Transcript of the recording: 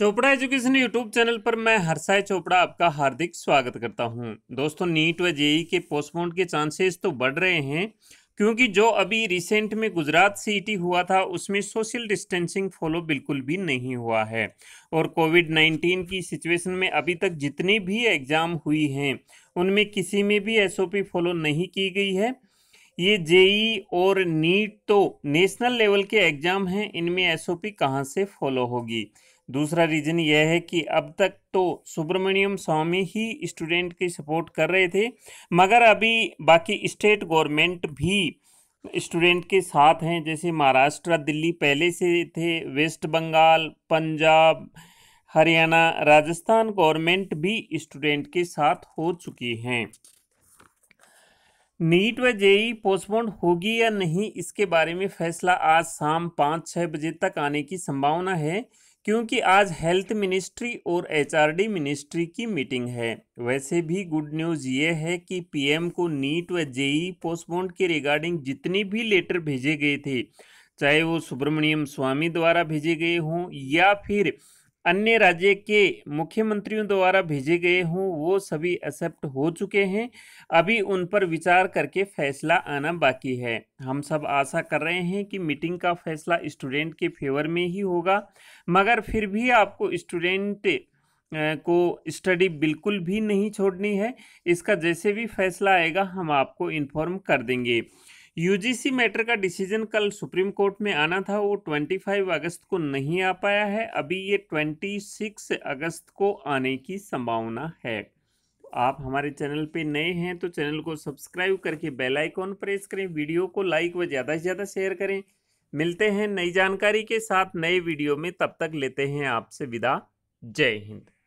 Chopra education YouTube channel पर मैं हरसाई चोपड़ा आपका हार्दिक स्वागत करता हूं दोस्तों नीट व जेई के पोस्टपोन के चांसेस तो बढ़ रहे हैं क्योंकि जो अभी रिसेंट में गुजरात सीटी e हुआ था उसमें सोशल डिस्टेंसिंग फॉलो बिल्कुल भी नहीं हुआ है और कोविड 19 की सिचुएशन में अभी तक जितनी भी एग्ज़ाम हुई हैं उनमें किसी में भी एस फॉलो नहीं की गई है ये जेई और नीट तो नेशनल लेवल के एग्ज़ाम हैं इनमें एस कहाँ से फॉलो होगी दूसरा रीज़न यह है कि अब तक तो सुब्रमण्यम स्वामी ही स्टूडेंट की सपोर्ट कर रहे थे मगर अभी बाकी स्टेट गवर्नमेंट भी स्टूडेंट के साथ हैं जैसे महाराष्ट्र दिल्ली पहले से थे West Bengal Punjab Haryana Rajasthan government भी स्टूडेंट के साथ हो चुकी हैं नीट व जेई पोस्टपोन होगी या नहीं इसके बारे में फैसला आज शाम पाँच छः बजे तक आने की संभावना है क्योंकि आज हेल्थ मिनिस्ट्री और एचआरडी मिनिस्ट्री की मीटिंग है वैसे भी गुड न्यूज़ ये है कि पीएम को नीट व जेई पोस्टपोन के रिगार्डिंग जितनी भी लेटर भेजे गए थे चाहे वो सुब्रमण्यम स्वामी द्वारा भेजे गए हों या फिर अन्य राज्य के मुख्यमंत्रियों द्वारा भेजे गए हों वो सभी एक्सेप्ट हो चुके हैं अभी उन पर विचार करके फैसला आना बाकी है हम सब आशा कर रहे हैं कि मीटिंग का फैसला स्टूडेंट के फेवर में ही होगा मगर फिर भी आपको स्टूडेंट को स्टडी बिल्कुल भी नहीं छोड़नी है इसका जैसे भी फैसला आएगा हम आपको इन्फॉर्म कर देंगे यूजीसी मैटर का डिसीजन कल सुप्रीम कोर्ट में आना था वो 25 अगस्त को नहीं आ पाया है अभी ये 26 अगस्त को आने की संभावना है तो आप हमारे चैनल पे नए हैं तो चैनल को सब्सक्राइब करके बेल आइकॉन प्रेस करें वीडियो को लाइक व ज़्यादा से ज़्यादा शेयर करें मिलते हैं नई जानकारी के साथ नए वीडियो में तब तक लेते हैं आपसे विदा जय हिंद